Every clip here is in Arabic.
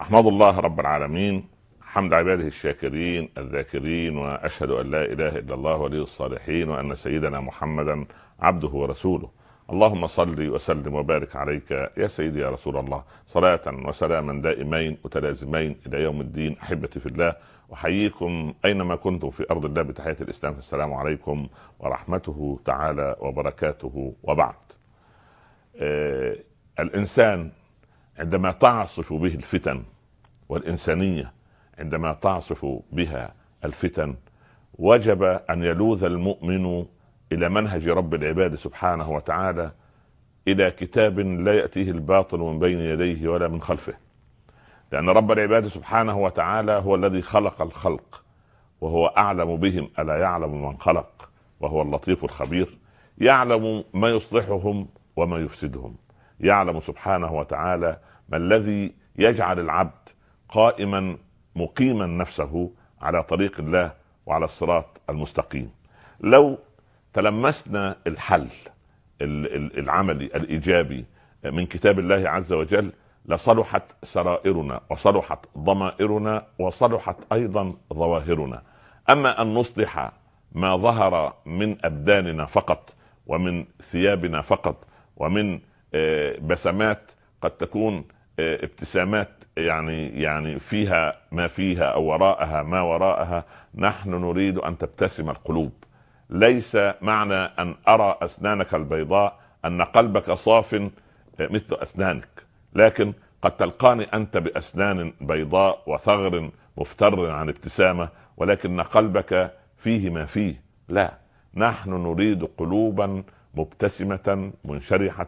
احمد الله رب العالمين حمد عباده الشاكرين الذاكرين واشهد ان لا اله الا الله ولي الصالحين وان سيدنا محمدا عبده ورسوله اللهم صل وسلم وبارك عليك يا سيدي يا رسول الله صلاة وسلاما دائمين متلازمين إلى يوم الدين أحبتي في الله أحييكم أينما كنتم في أرض الله بتحية الإسلام السلام عليكم ورحمته تعالى وبركاته وبعد آه الإنسان عندما تعصف به الفتن والإنسانية عندما تعصف بها الفتن وجب أن يلوذ المؤمن إلى منهج رب العباد سبحانه وتعالى إلى كتاب لا يأتيه الباطل من بين يديه ولا من خلفه لأن رب العباد سبحانه وتعالى هو الذي خلق الخلق وهو أعلم بهم ألا يعلم من خلق وهو اللطيف الخبير يعلم ما يصلحهم وما يفسدهم يعلم سبحانه وتعالى ما الذي يجعل العبد قائما مقيما نفسه على طريق الله وعلى الصراط المستقيم لو تلمسنا الحل العملي الايجابي من كتاب الله عز وجل لصلحت سرائرنا وصلحت ضمائرنا وصلحت ايضا ظواهرنا اما ان نصلح ما ظهر من ابداننا فقط ومن ثيابنا فقط ومن آه، بسمات قد تكون آه، ابتسامات يعني يعني فيها ما فيها او وراءها ما وراءها نحن نريد ان تبتسم القلوب ليس معنى ان ارى اسنانك البيضاء ان قلبك صاف آه، مثل اسنانك لكن قد تلقاني انت باسنان بيضاء وثغر مفتر عن ابتسامه ولكن قلبك فيه ما فيه لا نحن نريد قلوبا مبتسمه منشرحه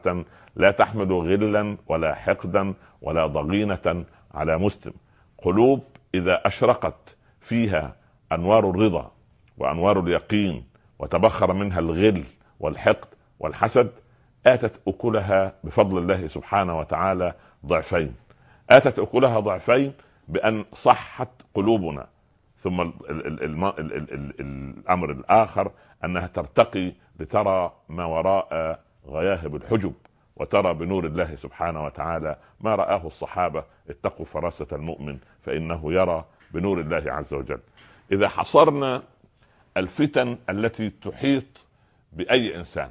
لا تحمل غلا ولا حقدا ولا ضغينه على مسلم قلوب اذا اشرقت فيها انوار الرضا وانوار اليقين وتبخر منها الغل والحقد والحسد اتت اكلها بفضل الله سبحانه وتعالى ضعفين اتت اكلها ضعفين بان صحت قلوبنا ثم الامر الاخر انها ترتقي لترى ما وراء غياهب الحجب وترى بنور الله سبحانه وتعالى ما رآه الصحابة اتقوا فراسة المؤمن فإنه يرى بنور الله عز وجل إذا حصرنا الفتن التي تحيط بأي إنسان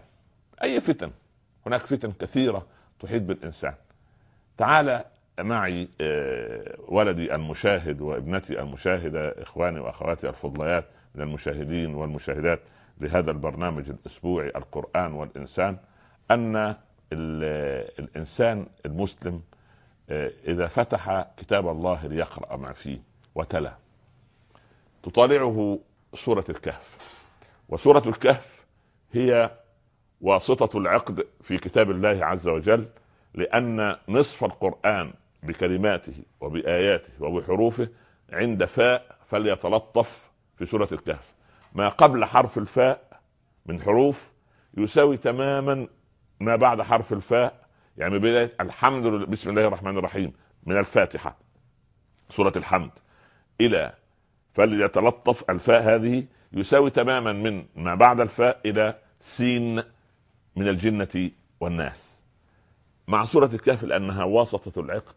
أي فتن هناك فتن كثيرة تحيط بالإنسان تعال معي آه، ولدي المشاهد وابنتي المشاهدة إخواني وأخواتي الفضليات من المشاهدين والمشاهدات لهذا البرنامج الأسبوعي القرآن والإنسان أن الانسان المسلم آه، اذا فتح كتاب الله ليقرا ما فيه وتلا تطالعه سوره الكهف وسوره الكهف هي واسطه العقد في كتاب الله عز وجل لان نصف القران بكلماته وباياته وبحروفه عند فاء فليتلطف في سوره الكهف ما قبل حرف الفاء من حروف يساوي تماما ما بعد حرف الفاء يعني بدايه الحمد لله بسم الله الرحمن الرحيم من الفاتحه سوره الحمد الى فليتلطف الفاء هذه يساوي تماما من ما بعد الفاء الى سين من الجنه والناس مع سوره الكهف لانها واسطه العقد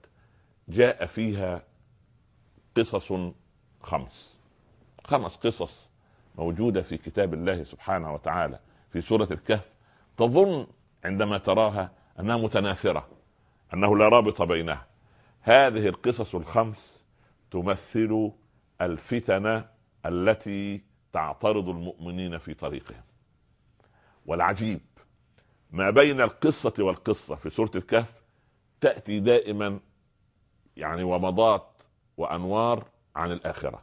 جاء فيها قصص خمس خمس قصص موجوده في كتاب الله سبحانه وتعالى في سوره الكهف تظن عندما تراها انها متناثره انه لا رابط بينها هذه القصص الخمس تمثل الفتن التي تعترض المؤمنين في طريقهم والعجيب ما بين القصة والقصة في سورة الكهف تأتي دائما يعني ومضات وأنوار عن الآخرة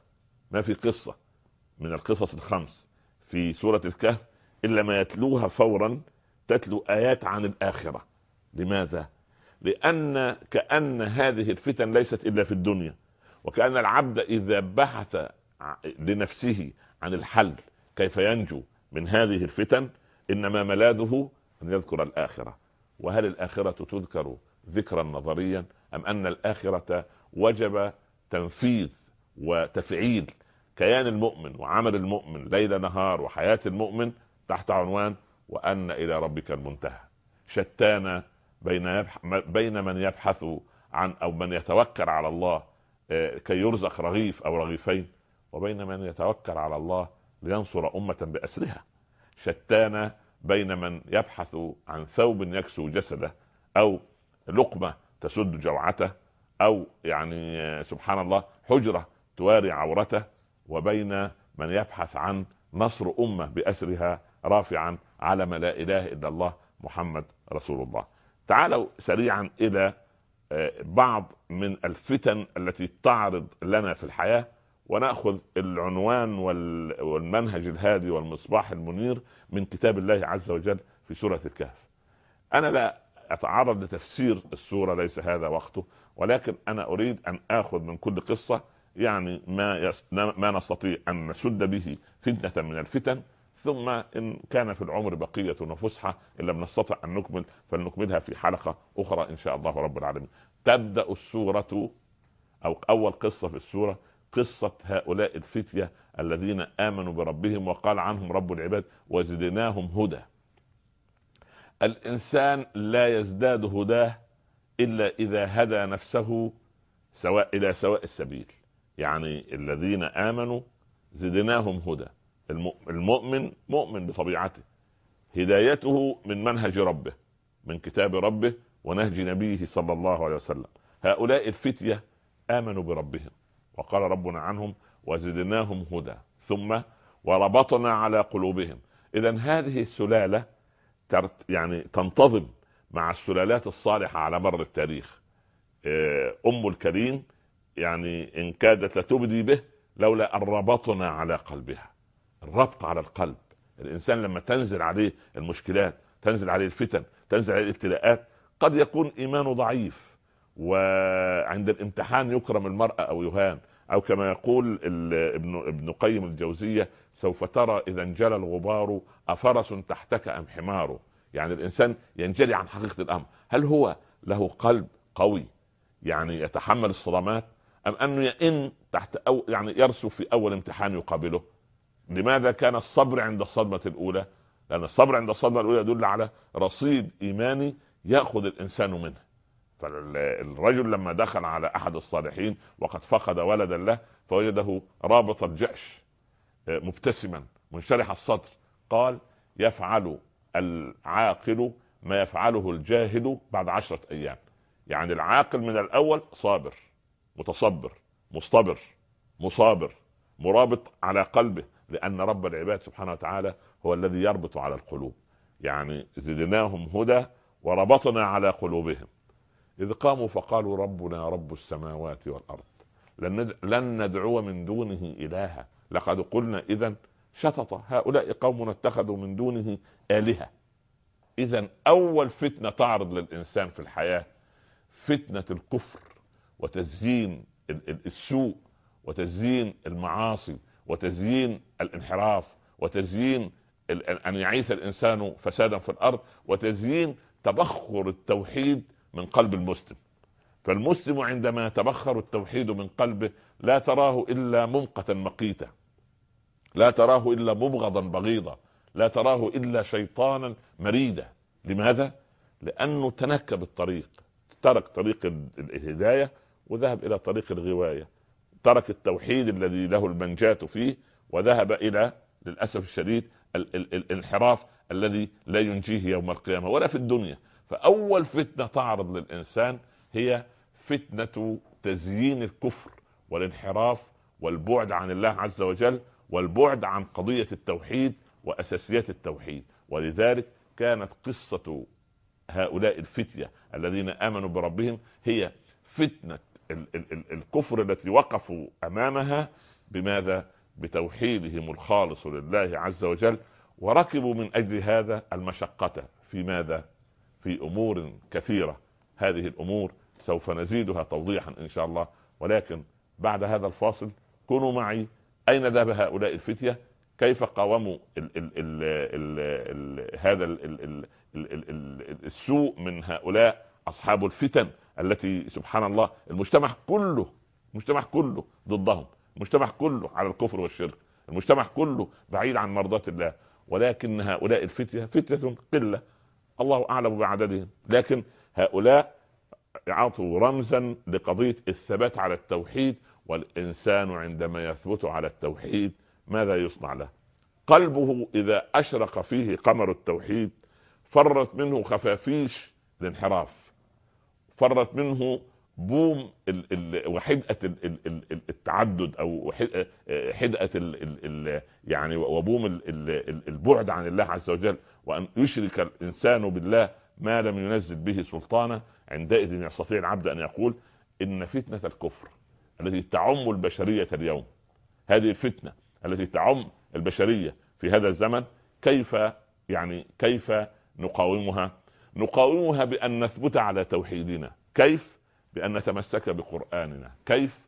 ما في قصة من القصص الخمس في سورة الكهف إلا ما يتلوها فورا تتلو آيات عن الآخرة لماذا؟ لأن كأن هذه الفتن ليست إلا في الدنيا وكأن العبد إذا بحث لنفسه عن الحل كيف ينجو من هذه الفتن إنما ملاذه أن يذكر الآخرة وهل الآخرة تذكر ذكرا نظريا أم أن الآخرة وجب تنفيذ وتفعيل كيان المؤمن وعمل المؤمن ليل نهار وحياة المؤمن تحت عنوان وأن إلى ربك المنتهى شتان بين يبح... بين من يبحث عن أو من يتوكل على الله آه، كي يرزق رغيف أو رغيفين وبين من يتوكل على الله لينصر أمة بأسرها شتان بين من يبحث عن ثوب يكسو جسده أو لقمة تسد جوعته أو يعني آه، سبحان الله حجرة تواري عورته وبين من يبحث عن نصر أمة بأسرها رافعا على ما لا اله الا الله محمد رسول الله. تعالوا سريعا الى آه، بعض من الفتن التي تعرض لنا في الحياه وناخذ العنوان والمنهج الهادي والمصباح المنير من كتاب الله عز وجل في سوره الكهف. انا لا اتعرض لتفسير السوره ليس هذا وقته ولكن انا اريد ان اخذ من كل قصه يعني ما ما نستطيع ان نسد به فتنه من الفتن ثم ان كان في العمر بقيه وفسحه ان لم نستطع ان نكمل فلنكملها في حلقه اخرى ان شاء الله رب العالمين. تبدا السوره او اول قصه في السوره قصه هؤلاء الفتيه الذين امنوا بربهم وقال عنهم رب العباد وزدناهم هدى. الانسان لا يزداد هداه الا اذا هدى نفسه سواء الى سواء السبيل. يعني الذين امنوا زدناهم هدى المؤمن مؤمن بطبيعته هدايته من منهج ربه من كتاب ربه ونهج نبيه صلى الله عليه وسلم هؤلاء الفتية آمنوا بربهم وقال ربنا عنهم وزدناهم هدى ثم وربطنا على قلوبهم إذا هذه السلالة يعني تنتظم مع السلالات الصالحة على مر التاريخ آه، أم الكريم يعني إن كادت لتبدي به لولا أن ربطنا على قلبها الربط على القلب الانسان لما تنزل عليه المشكلات تنزل عليه الفتن تنزل عليه الابتلاءات قد يكون ايمانه ضعيف وعند الامتحان يكرم المرأة او يهان او كما يقول ابن ابن قيم الجوزية سوف ترى اذا انجلى الغبار افرس تحتك ام حماره يعني الانسان ينجلي عن حقيقة الامر هل هو له قلب قوي يعني يتحمل الصدمات ام انه يئن تحت أو يعني يرسو في اول امتحان يقابله لماذا كان الصبر عند الصدمة الأولى؟ لأن الصبر عند الصدمة الأولى يدل على رصيد إيماني يأخذ الإنسان منه فالرجل لما دخل على أحد الصالحين وقد فقد ولدا له فوجده رابط الجأش آه، مبتسما منشرح الصدر قال يفعل العاقل ما يفعله الجاهل بعد عشرة أيام يعني العاقل من الأول صابر متصبر مصطبر مصابر مرابط على قلبه لأن رب العباد سبحانه وتعالى هو الذي يربط على القلوب يعني زدناهم هدى وربطنا على قلوبهم إذ قاموا فقالوا ربنا رب السماوات والأرض لن لن ندعو من دونه إلها لقد قلنا إذا شطط هؤلاء قوم اتخذوا من دونه آلهة إذا أول فتنة تعرض للإنسان في الحياة فتنة الكفر وتزيين السوء وتزيين المعاصي وتزيين الانحراف وتزيين ان يعيث الانسان فسادا في الارض وتزيين تبخر التوحيد من قلب المسلم فالمسلم عندما يتبخر التوحيد من قلبه لا تراه الا ممقة مقيتة لا تراه الا مبغضا بغيضا لا تراه الا شيطانا مريدا لماذا؟ لانه تنكب الطريق ترك طريق الهدايه وذهب الى طريق الغوايه ترك التوحيد الذي له المنجاة فيه وذهب إلى للأسف الشديد الانحراف الذي لا ينجيه يوم القيامة ولا في الدنيا فأول فتنة تعرض للإنسان هي فتنة تزيين الكفر والانحراف والبعد عن الله عز وجل والبعد عن قضية التوحيد وأساسيات التوحيد ولذلك كانت قصة هؤلاء الفتية الذين آمنوا بربهم هي فتنة الكفر التي وقفوا امامها بماذا؟ بتوحيدهم الخالص لله عز وجل وركبوا من اجل هذا المشقه في ماذا؟ في امور كثيره هذه الامور سوف نزيدها توضيحا ان شاء الله ولكن بعد هذا الفاصل كونوا معي اين ذهب هؤلاء الفتيه؟ كيف قاوموا الـ الـ الـ الـ الـ هذا الـ الـ الـ الـ السوء من هؤلاء اصحاب الفتن التي سبحان الله المجتمع كله المجتمع كله ضدهم المجتمع كله على الكفر والشرك المجتمع كله بعيد عن مرضاة الله ولكن هؤلاء الفتنة فتنة قلة الله أعلم بعددهم لكن هؤلاء أعطوا رمزا لقضية الثبات على التوحيد والإنسان عندما يثبت على التوحيد ماذا يصنع له قلبه إذا أشرق فيه قمر التوحيد فرت منه خفافيش الانحراف فرت منه بوم ال ال وحدقه ال ال ال التعدد او حدقه ال ال يعني وبوم ال ال البعد عن الله عز وجل وان يشرك الانسان بالله ما لم ينزل به سلطانه عندئذ يستطيع العبد ان يقول ان فتنه الكفر التي تعم البشريه اليوم هذه الفتنه التي تعم البشريه في هذا الزمن كيف يعني كيف نقاومها نقاومها بأن نثبت على توحيدنا كيف؟ بأن نتمسك بقرآننا كيف؟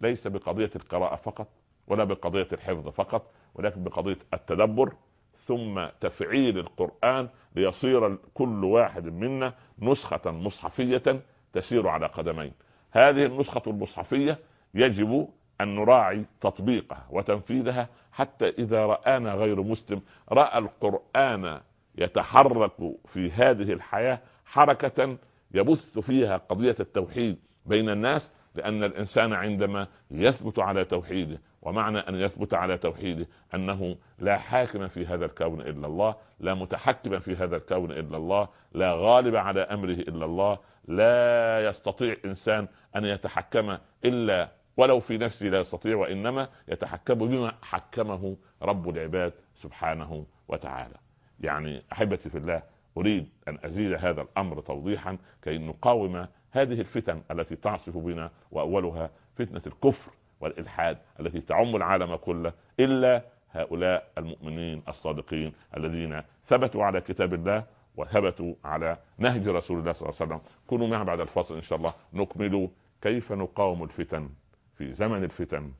ليس بقضية القراءة فقط ولا بقضية الحفظ فقط ولكن بقضية التدبر ثم تفعيل القرآن ليصير كل واحد منا نسخة مصحفية تسير على قدمين هذه النسخة المصحفية يجب أن نراعي تطبيقها وتنفيذها حتى إذا رآنا غير مسلم رأى القرآن يتحرك في هذه الحياه حركه يبث فيها قضيه التوحيد بين الناس لان الانسان عندما يثبت على توحيده ومعنى ان يثبت على توحيده انه لا حاكم في هذا الكون الا الله، لا متحكم في هذا الكون الا الله، لا غالب على امره الا الله، لا يستطيع انسان ان يتحكم الا ولو في نفسه لا يستطيع وانما يتحكم بما حكمه رب العباد سبحانه وتعالى. يعني احبتي في الله اريد ان ازيد هذا الامر توضيحا كي نقاوم هذه الفتن التي تعصف بنا واولها فتنه الكفر والالحاد التي تعم العالم كله الا هؤلاء المؤمنين الصادقين الذين ثبتوا على كتاب الله وثبتوا على نهج رسول الله صلى الله عليه وسلم كونوا معنا بعد الفصل ان شاء الله نكمل كيف نقاوم الفتن في زمن الفتن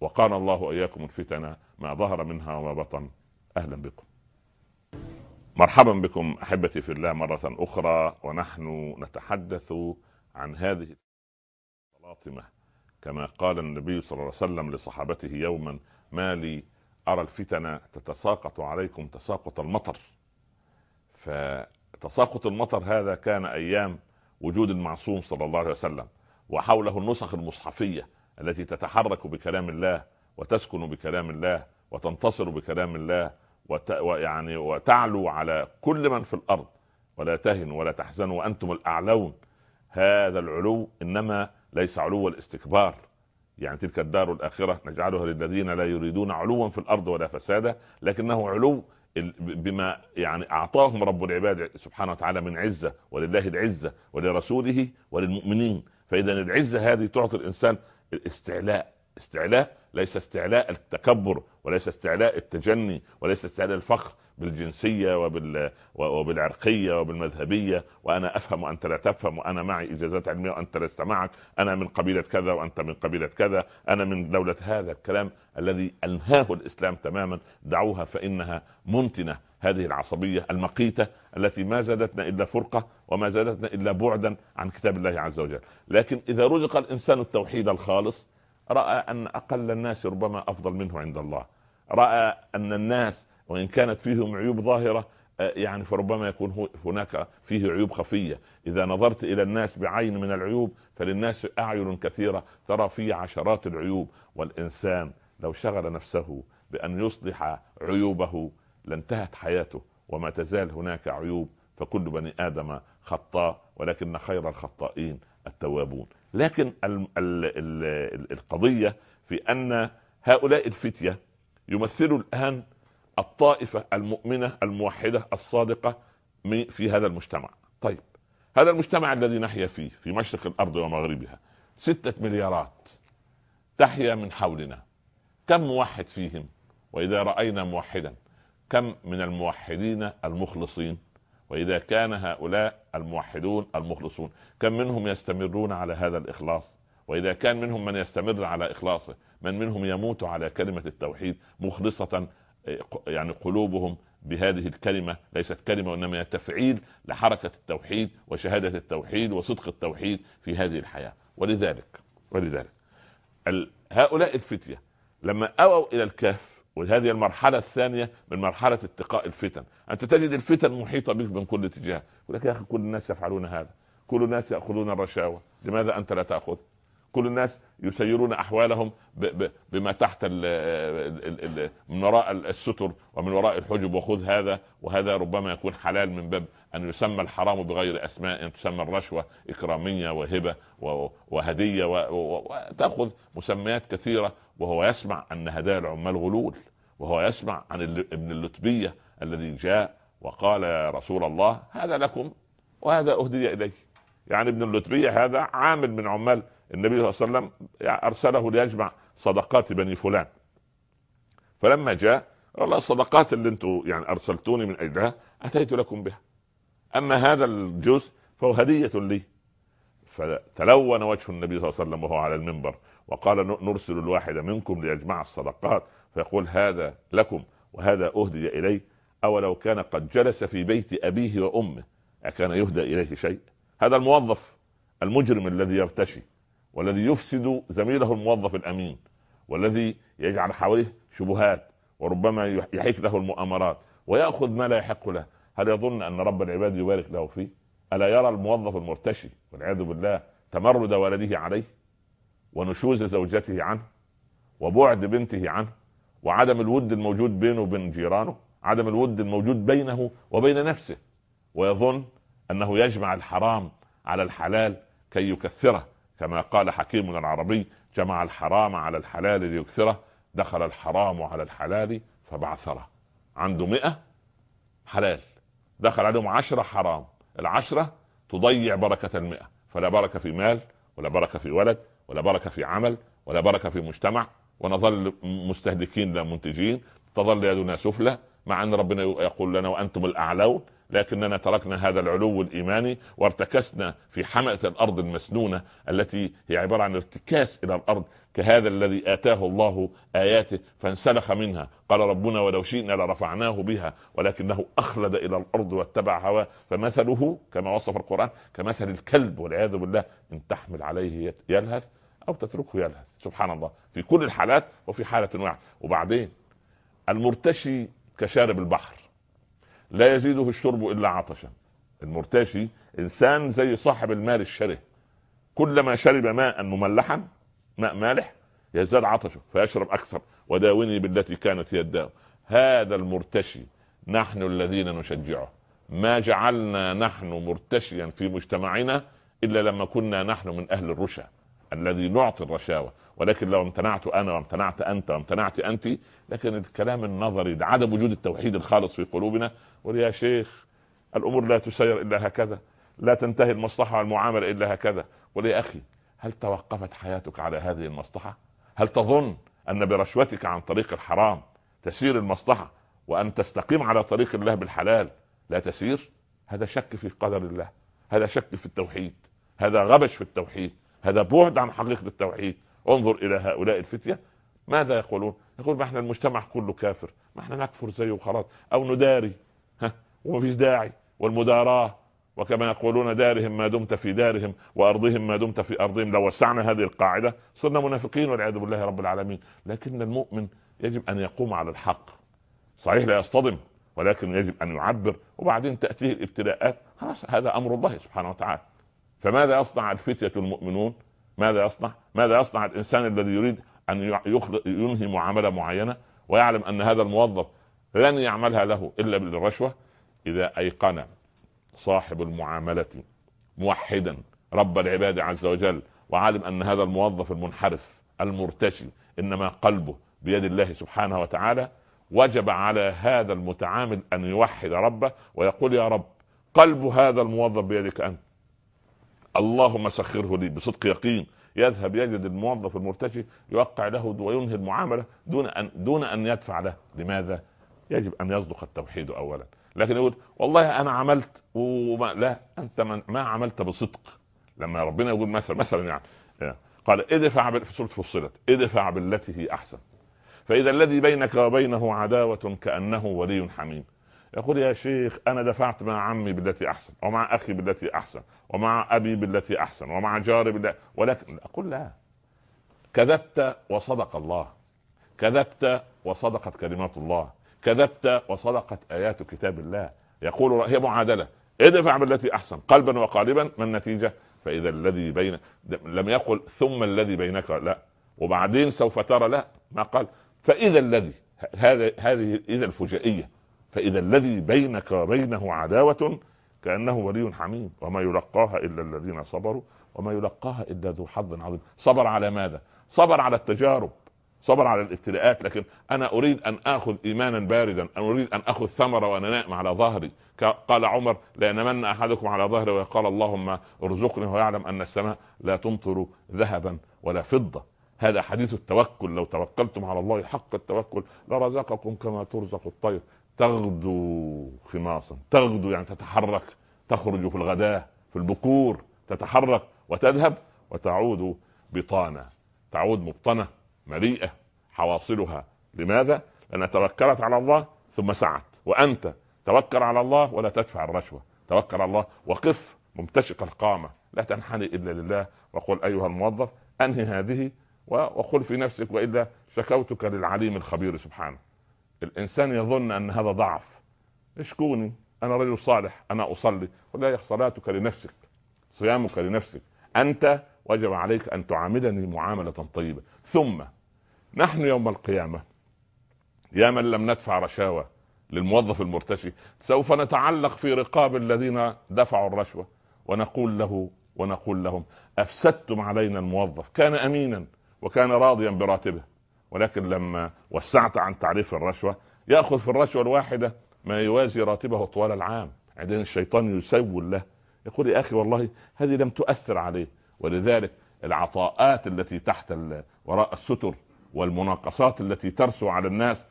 وقال الله اياكم الفتن ما ظهر منها وما بطن اهلا بكم مرحبا بكم احبتي في الله مره اخرى ونحن نتحدث عن هذه الفاطمه كما قال النبي صلى الله عليه وسلم لصحابته يوما ما لي ارى الفتن تتساقط عليكم تساقط المطر فتساقط المطر هذا كان ايام وجود المعصوم صلى الله عليه وسلم وحوله النسخ المصحفيه التي تتحرك بكلام الله وتسكن بكلام الله وتنتصر بكلام الله وت... ويعني وتعلو على كل من في الارض ولا تهنوا ولا تحزنوا وانتم الاعلون هذا العلو انما ليس علو الاستكبار يعني تلك الدار الاخره نجعلها للذين لا يريدون علوا في الارض ولا فسادا لكنه علو بما يعني اعطاهم رب العباد سبحانه وتعالى من عزه ولله العزه ولرسوله وللمؤمنين فاذا العزه هذه تعطي الانسان استعلاء استعلاء ليس استعلاء التكبر وليس استعلاء التجني وليس استعلاء الفخر بالجنسيه وبال وبالعرقيه وبالمذهبيه وانا افهم وانت لا تفهم وانا معي اجازات علميه وانت لست معك انا من قبيله كذا وانت من قبيله كذا انا من دوله هذا الكلام الذي انهاه الاسلام تماما دعوها فانها منتنه هذه العصبيه المقيته التي ما زادتنا الا فرقه وما زادتنا الا بعدا عن كتاب الله عز وجل لكن اذا رزق الانسان التوحيد الخالص راى ان اقل الناس ربما افضل منه عند الله راى ان الناس وان كانت فيهم عيوب ظاهره آه، يعني فربما يكون هناك فيه عيوب خفيه اذا نظرت الى الناس بعين من العيوب فللناس اعين كثيره ترى في عشرات العيوب والانسان لو شغل نفسه بان يصلح عيوبه لانتهت حياته وما تزال هناك عيوب فكل بني ادم خطاء ولكن خير الخطائين التوابون لكن القضية في أن هؤلاء الفتية يمثلوا الآن الطائفة المؤمنة الموحدة الصادقة في هذا المجتمع طيب هذا المجتمع الذي نحيا فيه في مشرق الأرض ومغربها ستة مليارات تحيا من حولنا كم موحد فيهم وإذا رأينا موحدا كم من الموحدين المخلصين واذا كان هؤلاء الموحدون المخلصون كم منهم يستمرون على هذا الاخلاص واذا كان منهم من يستمر على اخلاصه من منهم يموت على كلمه التوحيد مخلصه آه، يعني قلوبهم بهذه الكلمة ليست كلمة وإنما هي تفعيل لحركة التوحيد وشهادة التوحيد وصدق التوحيد في هذه الحياة ولذلك ولذلك هؤلاء الفتية لما أووا إلى الكهف وهذه المرحلة الثانية من مرحلة اتقاء الفتن أنت تجد الفتن محيطة بك من كل اتجاه يقول لك يا أخي كل الناس يفعلون هذا كل الناس يأخذون الرشاوة، لماذا أنت لا تأخذ كل الناس يسيرون أحوالهم ب ب بما تحت ال ال ال من وراء الستر ومن وراء الحجب وخذ هذا وهذا ربما يكون حلال من باب أن يسمى الحرام بغير أسماء تسمى الرشوة إكرامية وهبة وهدية وتأخذ مسميات كثيرة وهو يسمع أن هدايا العمال غلول وهو يسمع عن ابن اللتبية الذي جاء وقال يا رسول الله هذا لكم وهذا أهدي إليه يعني ابن اللتبية هذا عامل من عمال النبي صلى الله عليه وسلم أرسله ليجمع صدقات بني فلان فلما جاء قال الصدقات اللي انتم يعني ارسلتوني من اجلها اتيت لكم بها أما هذا الجزء فهو هدية لي فتلون وجه النبي صلى الله عليه وسلم وهو على المنبر وقال نرسل الواحد منكم ليجمع الصدقات فيقول هذا لكم وهذا أهدي إلي أولو كان قد جلس في بيت أبيه وأمه أكان يهدى إليه شيء هذا الموظف المجرم الذي يرتشي والذي يفسد زميله الموظف الأمين والذي يجعل حوله شبهات وربما يحيك له المؤامرات ويأخذ ما لا يحق له هل يظن ان رب العباد يبارك له فيه؟ الا يرى الموظف المرتشي والعياذ بالله تمرد ولده عليه ونشوز زوجته عنه وبعد بنته عنه وعدم الود الموجود بينه وبين جيرانه عدم الود الموجود بينه وبين نفسه ويظن انه يجمع الحرام على الحلال كي يكثره كما قال حكيمنا العربي جمع الحرام على الحلال ليكثره دخل الحرام على الحلال فبعثره عنده مئة حلال دخل عليهم عشرة حرام العشرة تضيع بركة المئة فلا بركة في مال ولا بركة في ولد ولا بركة في عمل ولا بركة في مجتمع ونظل مستهلكين لا منتجين تظل يدنا سفلى مع ان ربنا يقول لنا وانتم الاعلون لكننا تركنا هذا العلو الايماني وارتكسنا في حمأة الارض المسنونه التي هي عباره عن ارتكاس الى الارض كهذا الذي آتاه الله آياته فانسلخ منها قال ربنا ولو شئنا لرفعناه بها ولكنه أخلد إلى الأرض واتبع هواه فمثله كما وصف القرآن كمثل الكلب والعياذ بالله إن تحمل عليه يلهث أو تتركه يلهث سبحان الله في كل الحالات وفي حالة واحدة وبعدين المرتشي كشارب البحر لا يزيده الشرب إلا عطشا المرتشي إنسان زي صاحب المال الشره كلما شرب ماء مملحا ماء مالح يزداد عطشه فيشرب أكثر وداوني بالتي كانت هي الداو هذا المرتشي نحن الذين نشجعه ما جعلنا نحن مرتشيا في مجتمعنا إلا لما كنا نحن من أهل الرشا الذي نعطي الرشاوة ولكن لو امتنعت أنا وامتنعت أنت وامتنعت أنت لكن الكلام النظري لعدم وجود التوحيد الخالص في قلوبنا يا شيخ الأمور لا تسير إلا هكذا لا تنتهي المصلحة والمعاملة إلا هكذا يا أخي هل توقفت حياتك على هذه المصلحة؟ هل تظن أن برشوتك عن طريق الحرام تسير المصلحة وأن تستقيم على طريق الله بالحلال لا تسير؟ هذا شك في قدر الله هذا شك في التوحيد هذا غبش في التوحيد هذا بعد عن حقيقة التوحيد انظر إلى هؤلاء الفتية ماذا يقولون؟ يقول ما احنا المجتمع كله كافر ما احنا نكفر زيه وخلاص أو نداري ها وما فيش داعي والمداراة وكما يقولون دارهم ما دمت في دارهم وارضهم ما دمت في ارضهم لو وسعنا هذه القاعده صرنا منافقين والعياذ بالله رب العالمين لكن المؤمن يجب ان يقوم على الحق صحيح لا يصطدم ولكن يجب ان يعبر وبعدين تاتيه الابتلاءات خلاص هذا امر الله سبحانه وتعالى فماذا يصنع الفتيه المؤمنون ماذا يصنع ماذا يصنع الانسان الذي يريد ان ينهي معامله معينه ويعلم ان هذا الموظف لن يعملها له الا بالرشوه اذا ايقن صاحب المعامله موحدا رب العباد عز وجل وعالم ان هذا الموظف المنحرف المرتشي انما قلبه بيد الله سبحانه وتعالى وجب على هذا المتعامل ان يوحد ربه ويقول يا رب قلب هذا الموظف بيدك انت اللهم سخره لي بصدق يقين يذهب يجد الموظف المرتشي يوقع له وينهي المعامله دون ان دون ان يدفع له لماذا يجب ان يصدق التوحيد اولا لكن يقول والله انا عملت وما لا انت من ما عملت بصدق لما ربنا يقول مثلا مثلا يعني إيه، قال ادفع في سوره فصلت ادفع بالتي هي احسن فاذا الذي بينك وبينه عداوه كانه ولي حميم يقول يا شيخ انا دفعت مع عمي بالتي احسن ومع اخي بالتي احسن ومع ابي بالتي احسن ومع جاري بالتي ولكن اقول لا كذبت وصدق الله كذبت وصدقت كلمات الله كذبت وصدقت ايات كتاب الله يقول هي معادله ادفع بالتي احسن قلبا وقالبا ما النتيجه؟ فاذا الذي بين لم يقل ثم الذي بينك لا وبعدين سوف ترى لا ما قال فاذا الذي هذا هذه اذا الفجائيه فاذا الذي بينك وبينه عداوه كانه ولي حميم وما يلقاها الا الذين صبروا وما يلقاها الا ذو حظ عظيم صبر على ماذا؟ صبر على التجارب صبر على الابتلاءات لكن انا اريد ان اخذ ايمانا باردا انا اريد ان اخذ ثمره وانا نائم على ظهري قال عمر لا احدكم على ظهري ويقال اللهم ارزقني ويعلم ان السماء لا تمطر ذهبا ولا فضه هذا حديث التوكل لو توكلتم على الله حق التوكل لرزقكم كما ترزق الطير تغدو خماصا تغدو يعني تتحرك تخرج في الغداة في البكور تتحرك وتذهب وتعود بطانة تعود مبطنة مليئه حواصلها لماذا؟ لانها توكلت على الله ثم سعت وانت توكل على الله ولا تدفع الرشوه توكل على الله وقف ممتشق القامه لا تنحني الا لله وقل ايها الموظف انهي هذه وقل في نفسك والا شكوتك للعليم الخبير سبحانه الانسان يظن ان هذا ضعف اشكوني انا رجل صالح انا اصلي ولا صلاتك لنفسك صيامك لنفسك انت وجب عليك ان تعاملني معامله طيبه ثم نحن يوم القيامة يا من لم ندفع رشاوى للموظف المرتشي سوف نتعلق في رقاب الذين دفعوا الرشوة ونقول له ونقول لهم أفسدتم علينا الموظف كان أمينا وكان راضيا براتبه ولكن لما وسعت عن تعريف الرشوة يأخذ في الرشوة الواحدة ما يوازي راتبه طوال العام عندنا الشيطان يسول له يقول يا أخي والله هذه لم تؤثر عليه ولذلك العطاءات التي تحت وراء الستر والمناقصات التي ترسو على الناس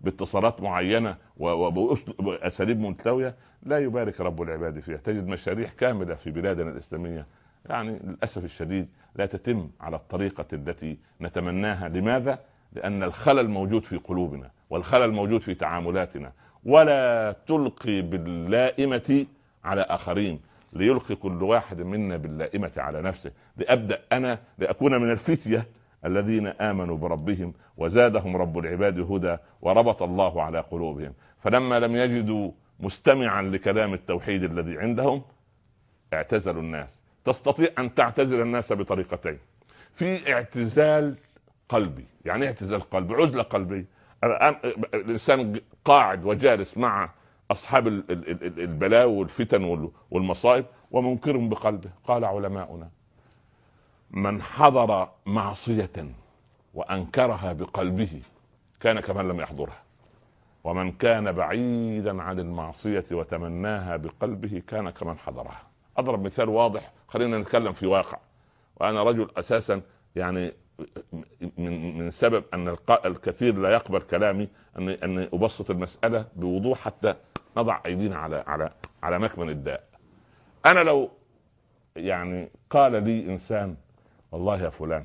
باتصالات معينه واساليب ملتويه لا يبارك رب العباد فيها، تجد مشاريع كامله في بلادنا الاسلاميه يعني للاسف الشديد لا تتم على الطريقه التي نتمناها، لماذا؟ لان الخلل موجود في قلوبنا والخلل موجود في تعاملاتنا، ولا تلقي باللائمه على اخرين، ليلقي كل واحد منا باللائمه على نفسه، لابدا انا لاكون من الفتيه الذين امنوا بربهم وزادهم رب العباد هدى وربط الله على قلوبهم فلما لم يجدوا مستمعا لكلام التوحيد الذي عندهم اعتزلوا الناس تستطيع ان تعتزل الناس بطريقتين في اعتزال قلبي يعني اعتزال قلبي عزله قلبيه الانسان قاعد وجالس مع اصحاب البلاء والفتن والمصائب ومنكر بقلبه قال علماؤنا من حضر معصية وأنكرها بقلبه كان كمن لم يحضرها ومن كان بعيدا عن المعصية وتمناها بقلبه كان كمن حضرها أضرب مثال واضح خلينا نتكلم في واقع وأنا رجل أساسا يعني من من سبب ان الكثير لا يقبل كلامي أني, ان ابسط المساله بوضوح حتى نضع ايدينا على على على مكمن الداء. انا لو يعني قال لي انسان والله يا فلان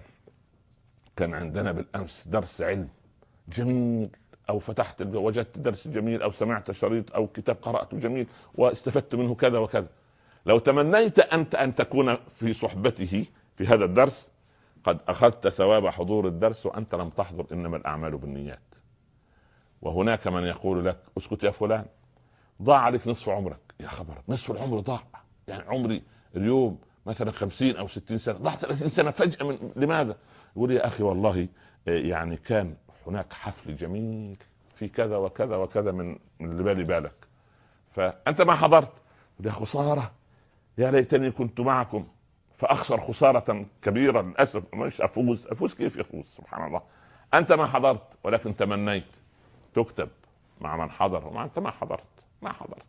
كان عندنا بالامس درس علم جميل او فتحت وجدت درس جميل او سمعت شريط او كتاب قراته جميل واستفدت منه كذا وكذا لو تمنيت انت ان تكون في صحبته في هذا الدرس قد اخذت ثواب حضور الدرس وانت لم تحضر انما الاعمال بالنيات وهناك من يقول لك اسكت يا فلان ضاع عليك نصف عمرك يا خبر نصف العمر ضاع يعني عمري اليوم مثلا 50 او 60 سنه ضاع 30 سنه فجاه من لماذا؟ يقول يا اخي والله آه، يعني كان هناك حفل جميل في كذا وكذا وكذا من اللي بالي بالك فانت ما حضرت يا خساره يا ليتني كنت معكم فاخسر خساره كبيره للاسف مش افوز افوز كيف يفوز سبحان الله انت ما حضرت ولكن تمنيت تكتب مع من حضر ومع انت ما حضرت ما حضرت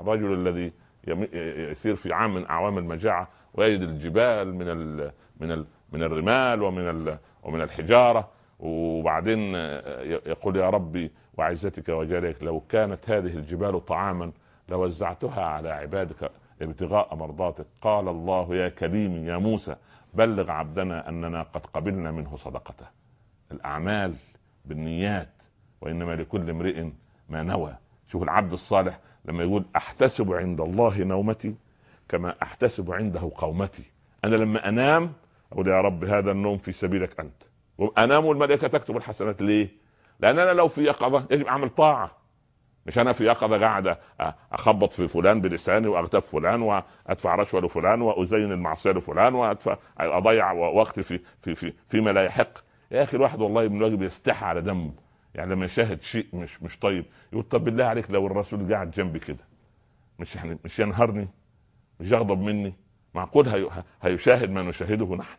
الرجل الذي يسير في عام من اعوام المجاعه ويجد الجبال من الـ من الـ من الرمال ومن ومن الحجاره وبعدين آه، يقول يا ربي وعزتك وجلالك لو كانت هذه الجبال طعاما لوزعتها على عبادك ابتغاء مرضاتك قال الله يا كريم يا موسى بلغ عبدنا اننا قد قبلنا منه صدقته الاعمال بالنيات وانما لكل امرئ ما نوى شوف العبد الصالح لما يقول احتسب عند الله نومتي كما احتسب عنده قومتي انا لما انام اقول يا رب هذا النوم في سبيلك انت انام والملائكه تكتب الحسنات ليه؟ لان انا لو في يقظه يجب اعمل طاعه مش انا في يقظه قاعد اخبط في فلان بلساني واغتاب فلان وادفع رشوه لفلان وازين المعصيه لفلان وادفع اضيع وقتي في في في فيما لا يحق يا اخي الواحد والله من الواجب يستحي على دمه يعني لما يشاهد شيء مش مش طيب يقول طب بالله عليك لو الرسول قاعد جنبي كده مش يعني مش ينهرني مش يغضب مني معقول هي هيشاهد ما نشاهده نحن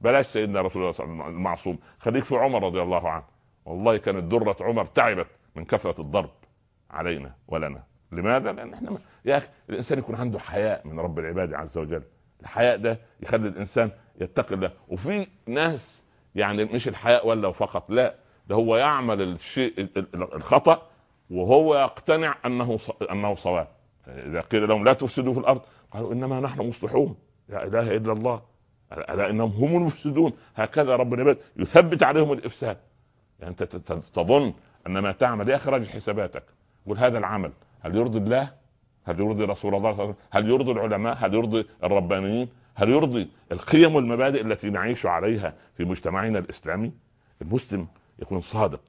بلاش سيدنا رسول الله صلى الله عليه وسلم المعصوم خليك في عمر رضي الله عنه والله كانت درة عمر تعبت من كثرة الضرب علينا ولنا لماذا؟ لأن احنا ما... يا أخي الإنسان يكون عنده حياء من رب العباد عز وجل الحياء ده يخلي الإنسان يتقي الله وفي ناس يعني مش الحياء ولا فقط لا ده هو يعمل الشيء الخطا وهو يقتنع انه انه صواب اذا قيل لهم لا تفسدوا في الارض قالوا انما نحن مصلحون لا اله الا الله الا انهم هم المفسدون هكذا ربنا يثبت عليهم الافساد يعني انت تظن ان ما تعمل يخرج حساباتك قل هذا العمل هل يرضي الله؟ هل يرضي رسول الله صلى الله عليه وسلم؟ هل يرضي العلماء؟ هل يرضي الربانيين؟ هل يرضي القيم والمبادئ التي نعيش عليها في مجتمعنا الاسلامي؟ المسلم يكون صادق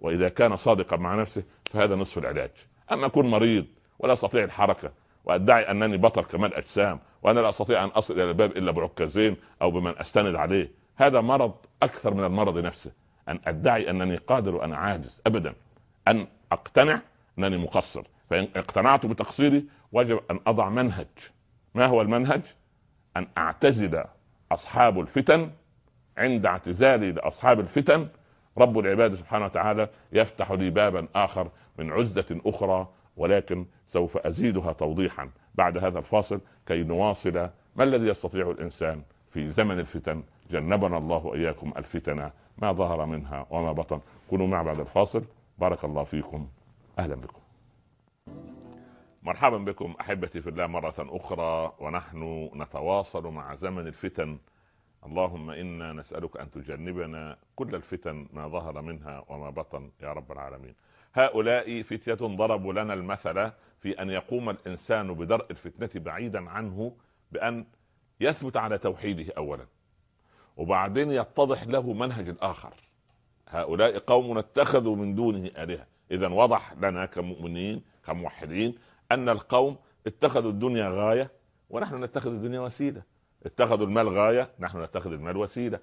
واذا كان صادقا مع نفسه فهذا نصف العلاج اما اكون مريض ولا استطيع الحركه وادعي انني بطل كمال اجسام وانا لا استطيع ان اصل الى الباب الا بعكازين او بمن استند عليه هذا مرض اكثر من المرض نفسه ان ادعي انني قادر وانا عاجز ابدا ان اقتنع انني مقصر فان اقتنعت بتقصيري وجب ان اضع منهج ما هو المنهج ان اعتزل اصحاب الفتن عند اعتزالي لاصحاب الفتن رب العباد سبحانه وتعالى يفتح لي بابا اخر من عزله اخرى ولكن سوف ازيدها توضيحا بعد هذا الفاصل كي نواصل ما الذي يستطيع الانسان في زمن الفتن جنبنا الله واياكم الفتن ما ظهر منها وما بطن كونوا مع بعد الفاصل بارك الله فيكم اهلا بكم مرحبا بكم احبتي في الله مره اخرى ونحن نتواصل مع زمن الفتن اللهم انا نسالك ان تجنبنا كل الفتن ما ظهر منها وما بطن يا رب العالمين. هؤلاء فتيه ضربوا لنا المثل في ان يقوم الانسان بدرء الفتنه بعيدا عنه بان يثبت على توحيده اولا وبعدين يتضح له منهج الاخر. هؤلاء قوم اتخذوا من دونه الهه، اذا وضح لنا كمؤمنين كموحدين ان القوم اتخذوا الدنيا غايه ونحن نتخذ الدنيا وسيله. اتخذوا المال غايه نحن نتخذ المال وسيله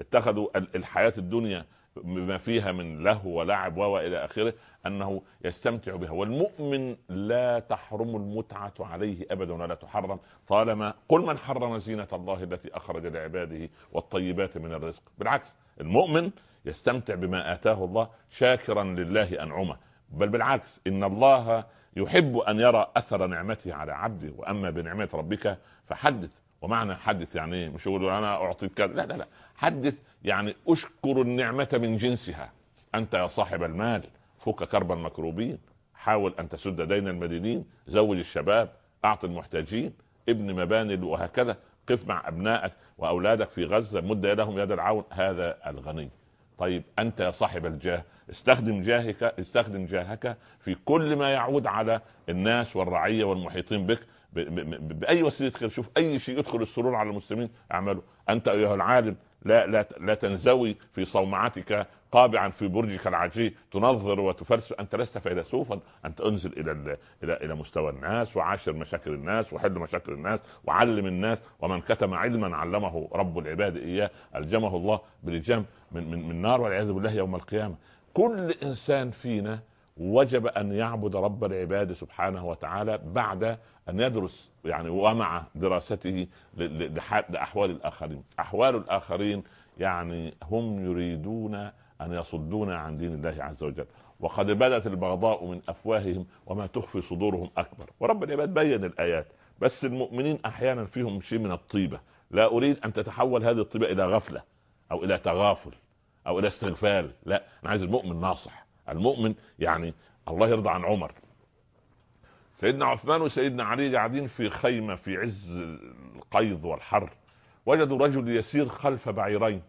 اتخذوا الحياه الدنيا بما فيها من لهو ولعب و والى اخره انه يستمتع بها والمؤمن لا تحرم المتعه عليه ابدا ولا تحرم طالما قل من حرم زينه الله التي اخرج لعباده والطيبات من الرزق بالعكس المؤمن يستمتع بما اتاه الله شاكرا لله انعمه بل بالعكس ان الله يحب ان يرى اثر نعمته على عبده واما بنعمه ربك فحدث ومعنى حدث يعني ايه مش يقول انا اعطيك كذا لا لا لا حدث يعني اشكر النعمه من جنسها انت يا صاحب المال فك كرب المكروبين حاول ان تسد دين المدينين زوج الشباب اعط المحتاجين ابن مباني وهكذا قف مع ابنائك واولادك في غزه مد يدهم يد العون هذا الغني طيب انت يا صاحب الجاه استخدم جاهك استخدم جاهك في كل ما يعود على الناس والرعيه والمحيطين بك باي وسيله خير شوف اي شيء يدخل السرور على المسلمين اعمله انت ايها العالم لا لا لا تنزوي في صومعتك قابعا في برجك العجيب تنظر وتفلسف انت لست فيلسوفا انت انزل الى الى الى مستوى الناس وعاشر مشاكل الناس وحل مشاكل الناس وعلم الناس ومن كتم علما علمه رب العباد اياه الجمه الله بلجام من من, من نار والعياذ بالله يوم القيامه كل انسان فينا وجب ان يعبد رب العباد سبحانه وتعالى بعد ان يدرس يعني ومع دراسته لاحوال الاخرين، احوال الاخرين يعني هم يريدون ان يصدون عن دين الله عز وجل، وقد بدت البغضاء من افواههم وما تخفي صدورهم اكبر، ورب العباد بين الايات، بس المؤمنين احيانا فيهم شيء من الطيبه، لا اريد ان تتحول هذه الطيبه الى غفله او الى تغافل او الى استغفال، لا، انا عايز المؤمن ناصح. المؤمن يعني الله يرضى عن عمر سيدنا عثمان وسيدنا علي قاعدين في خيمه في عز القيض والحر وجدوا رجل يسير خلف بعيرين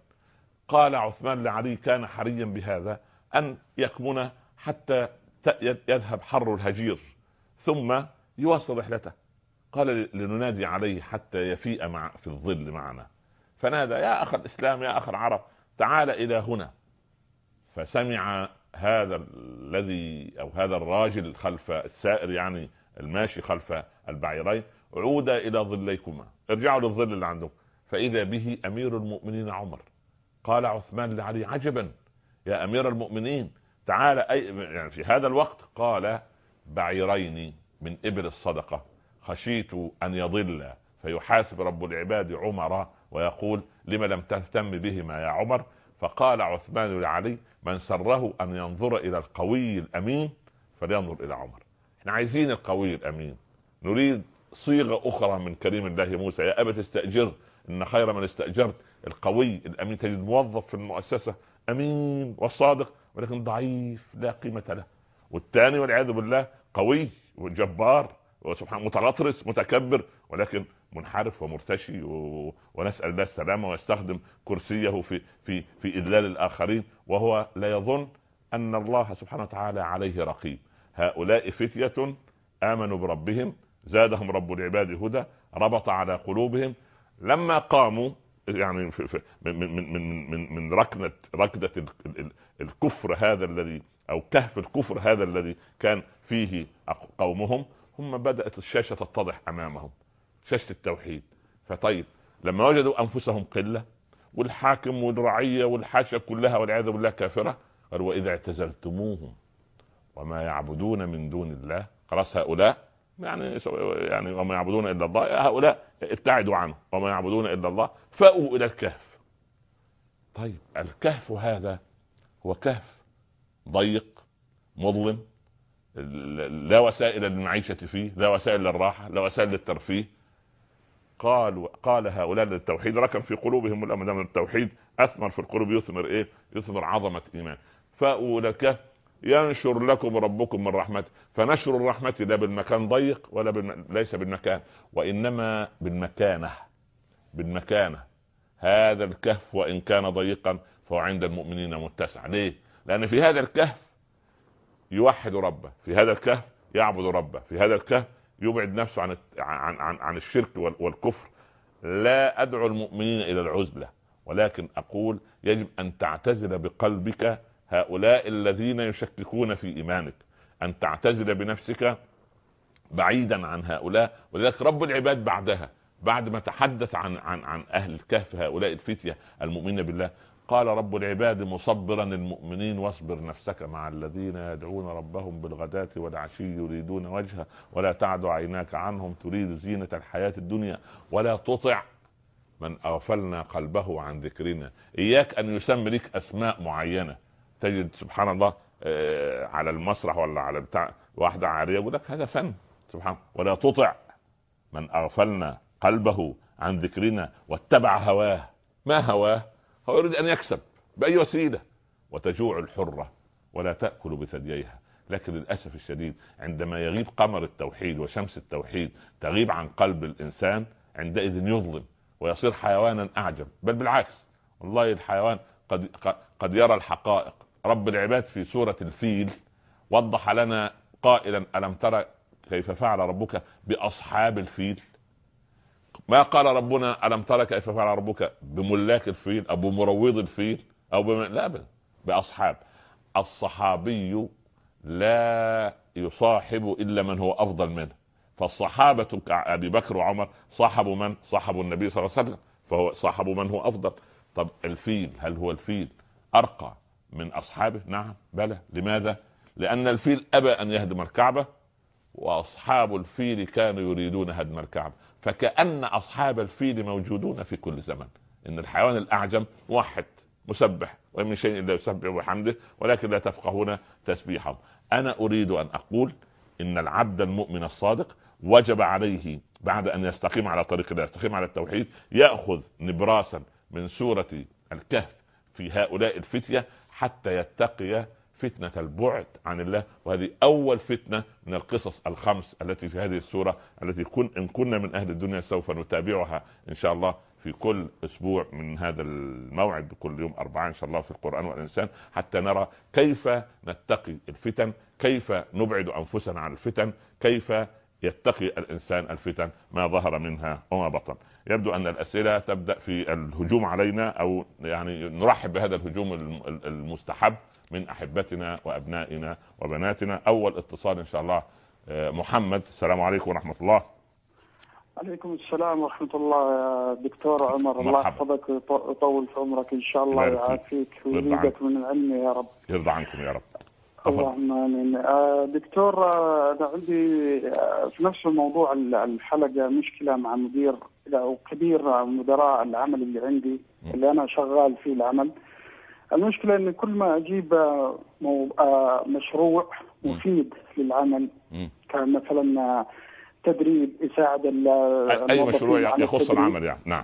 قال عثمان لعلي كان حريا بهذا ان يكمن حتى يذهب حر الهجير ثم يواصل رحلته قال لننادي عليه حتى يفيء مع في الظل معنا فنادى يا اخ الاسلام يا اخ العرب تعال الى هنا فسمع هذا الذي او هذا الراجل خلف السائر يعني الماشي خلف البعيرين عود الى ظليكما ارجعوا للظل اللي عندكم فاذا به امير المؤمنين عمر قال عثمان لعلي عجبا يا امير المؤمنين تعال أي يعني في هذا الوقت قال بعيرين من ابل الصدقه خشيت ان يضل فيحاسب رب العباد عمر ويقول لم لم تهتم بهما يا عمر فقال عثمان لعلي من سره ان ينظر الى القوي الامين فلينظر الى عمر احنا عايزين القوي الامين نريد صيغه اخرى من كريم الله موسى يا ابت استاجر ان خير من استاجرت القوي الامين تجد موظف في المؤسسه امين وصادق ولكن ضعيف لا قيمه له والثاني والعياذ بالله قوي وجبار وسبحان متلطرس متكبر ولكن منحرف ومرتشي و... ونسال الله السلامه ويستخدم كرسيه في في في اذلال الاخرين وهو لا يظن ان الله سبحانه وتعالى عليه رقيب هؤلاء فتيه امنوا بربهم زادهم رب العباد هدى ربط على قلوبهم لما قاموا يعني في في من من من من من ركنه ركده الكفر هذا الذي او كهف الكفر هذا الذي كان فيه قومهم هم بدات الشاشه تتضح امامهم شاشه التوحيد فطيب لما وجدوا انفسهم قله والحاكم والرعيه والحاشيه كلها والعياذ بالله كافره قال واذا اعتزلتموهم وما يعبدون من دون الله خلاص هؤلاء يعني يعني وما يعبدون الا الله هؤلاء ابتعدوا عنه وما يعبدون الا الله فاووا الى الكهف طيب الكهف هذا هو كهف ضيق مظلم لا وسائل للمعيشة فيه لا وسائل للراحة لا وسائل للترفيه قال قال هؤلاء للتوحيد ركن في قلوبهم الامل من التوحيد اثمر في القلوب يثمر ايه؟ يثمر عظمه ايمان فاولئك ينشر لكم ربكم من رحمته فنشر الرحمه لا بالمكان ضيق ولا بالم... ليس بالمكان وانما بالمكانه بالمكانه هذا الكهف وان كان ضيقا فهو عند المؤمنين متسع ليه؟ لان في هذا الكهف يوحد ربه في هذا الكهف يعبد ربه في هذا الكهف يبعد نفسه عن عن عن, عن الشرك والكفر لا ادعو المؤمنين الى العزله ولكن اقول يجب ان تعتزل بقلبك هؤلاء الذين يشككون في ايمانك ان تعتزل بنفسك بعيدا عن هؤلاء ولذلك رب العباد بعدها بعد ما تحدث عن عن عن اهل الكهف هؤلاء الفتيه المؤمنين بالله قال رب العباد مصبرا المؤمنين واصبر نفسك مع الذين يدعون ربهم بالغداة والعشي يريدون وجهه ولا تعد عيناك عنهم تريد زينة الحياة الدنيا ولا تطع من أغفلنا قلبه عن ذكرنا إياك أن يسمي لك أسماء معينة تجد سبحان الله آه، على المسرح ولا على بتاع واحدة عارية يقول لك هذا فن سبحان ولا تطع من أغفلنا قلبه عن ذكرنا واتبع هواه ما هواه هو يريد ان يكسب باي وسيله وتجوع الحره ولا تاكل بثدييها لكن للاسف الشديد عندما يغيب قمر التوحيد وشمس التوحيد تغيب عن قلب الانسان عندئذ يظلم ويصير حيوانا اعجب بل بالعكس والله الحيوان قد قد يرى الحقائق رب العباد في سوره الفيل وضح لنا قائلا الم ترى كيف فعل ربك باصحاب الفيل ما قال ربنا الم ترى كيف فعل ربك بملاك الفيل او بمروض الفيل او بم... لا ابدا باصحاب الصحابي لا يصاحب الا من هو افضل منه فالصحابه كابي بكر وعمر صاحبوا من؟ صاحبوا النبي صلى الله عليه وسلم فهو صاحبوا من هو افضل طب الفيل هل هو الفيل ارقى من اصحابه؟ نعم بلى لماذا؟ لان الفيل ابى ان يهدم الكعبه واصحاب الفيل كانوا يريدون هدم الكعبه فكأن أصحاب الفيل موجودون في كل زمن إن الحيوان الأعجم واحد مسبح ومن شيء إلا يسبح بحمده ولكن لا تفقهون تسبيحهم أنا أريد أن أقول إن العبد المؤمن الصادق وجب عليه بعد أن يستقيم على طريق الله يستقيم على التوحيد يأخذ نبراسا من سورة الكهف في هؤلاء الفتية حتى يتقي فتنة البعد عن الله وهذه أول فتنة من القصص الخمس التي في هذه السورة التي كن إن كنا من أهل الدنيا سوف نتابعها إن شاء الله في كل اسبوع من هذا الموعد كل يوم اربعه ان شاء الله في القران والانسان حتى نرى كيف نتقي الفتن، كيف نبعد انفسنا عن الفتن، كيف يتقي الانسان الفتن ما ظهر منها وما بطن. يبدو ان الاسئله تبدا في الهجوم علينا او يعني نرحب بهذا الهجوم المستحب من احبتنا وابنائنا وبناتنا اول اتصال ان شاء الله آه، محمد السلام عليكم ورحمه الله عليكم السلام ورحمة الله يا دكتور عمر مرحبا. الله يحفظك ويطول في عمرك إن شاء الله ويعافيك ويزيدك من العلم يا رب يرضى عنكم يا رب اللهم امين آه، دكتور آه، انا عندي في نفس الموضوع الحلقه مشكله مع مدير او كبير مدراء العمل اللي عندي اللي انا شغال فيه العمل المشكله ان كل ما اجيب آه، مشروع مفيد للعمل كمثلا تدريب يساعد اي مشروع يعني يخص العمل يعني نعم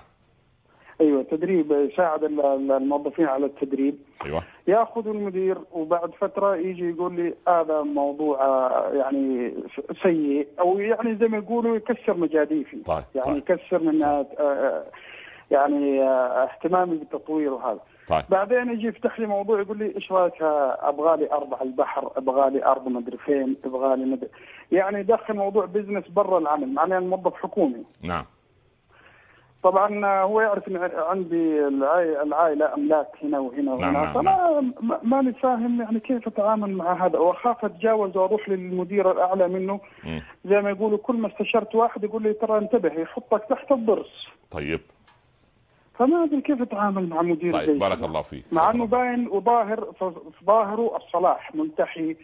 ايوه تدريب يساعد الموظفين على التدريب ايوه ياخذ المدير وبعد فتره يجي يقول لي هذا موضوع آه، يعني سيء او يعني زي ما يقولوا يكسر مجاديفي طيب. طيب. يعني طيب. يكسر من آه، يعني اهتمامي بالتطوير وهذا طيب. بعدين يجي يفتح لي موضوع يقول لي ايش رايك ابغى لي ارض على البحر ابغى لي ارض ما ادري فين ابغى لي مدري يعني داخل موضوع بزنس برا العمل معناه اني موظف حكومي نعم طبعا هو يعرف ان عندي العائله املاك هنا وهنا وهنا نعم فما نعم. ماني فاهم يعني كيف اتعامل مع هذا واخاف اتجاوز واروح للمدير الاعلى منه م. زي ما يقولوا كل ما استشرت واحد يقول لي ترى انتبه يحطك تحت الضرس طيب فما ادري كيف اتعامل مع مدير طيب زي بارك الله فيك مع انه باين وظاهر ظاهره الصلاح منتحي